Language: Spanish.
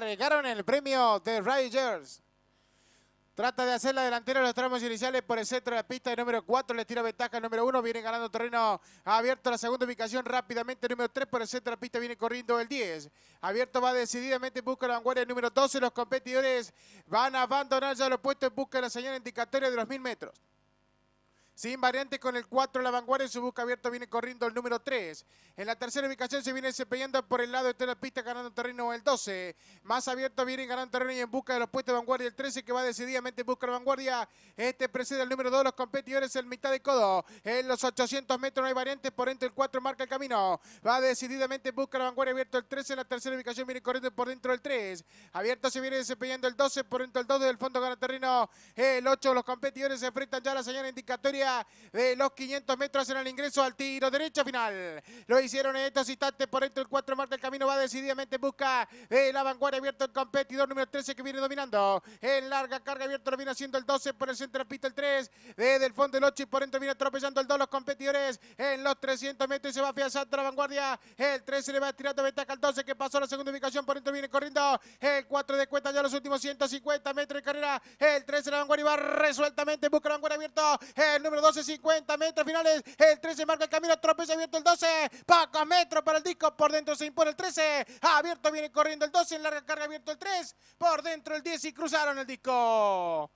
regaron el premio de Rangers. Trata de hacer la delantera los tramos iniciales por el centro de la pista. El número 4 le tira ventaja al número 1. Viene ganando terreno abierto la segunda ubicación rápidamente. El número 3 por el centro de la pista viene corriendo el 10. Abierto va decididamente busca la vanguardia. El número 12. Los competidores van a abandonar ya los puestos en busca de la señal indicatoria de los 1000 metros. Sin variante con el 4, la vanguardia en su busca abierto viene corriendo el número 3. En la tercera ubicación se viene desempeñando por el lado de la pista ganando terreno el 12. Más abierto viene ganando terreno y en busca de los puestos de vanguardia. El 13 que va decididamente en busca de vanguardia. Este precede el número 2 los competidores en mitad de codo. En los 800 metros no hay variantes. Por entre el 4 marca el camino. Va decididamente busca de vanguardia. Abierto el 13 en la tercera ubicación. Viene corriendo por dentro el 3. Abierto se viene desempeñando el 12. Por dentro el 2 del fondo gana terreno. El 8 los competidores se enfrentan ya a la señal indicatoria de los 500 metros. en el ingreso al tiro derecho final. Lo hicieron en estos instantes. Por entre el 4 marca el camino. Va decididamente en busca de la vanguardia abierto el competidor número 13 que viene dominando. En larga carga abierta lo viene haciendo el 12 por el centro de la pista el 3. Desde el fondo el 8 y por dentro viene atropellando el 2 los competidores. En los 300 metros se va afianzando la vanguardia. El 13 le va tirando ventaja al 12 que pasó a la segunda ubicación. Por dentro viene corriendo el 4 de cuenta ya los últimos 150 metros de carrera. El 13 la vanguardia va resueltamente. Busca la vanguardia abierto. El número 12, 50 metros finales. El 13 marca el camino. Tropeza abierto el 12. Pocos metros para el disco. Por dentro se impone el 13. Abierto viene corriendo el 12 en larga carga abierto el 3, por dentro el 10 y cruzaron el disco.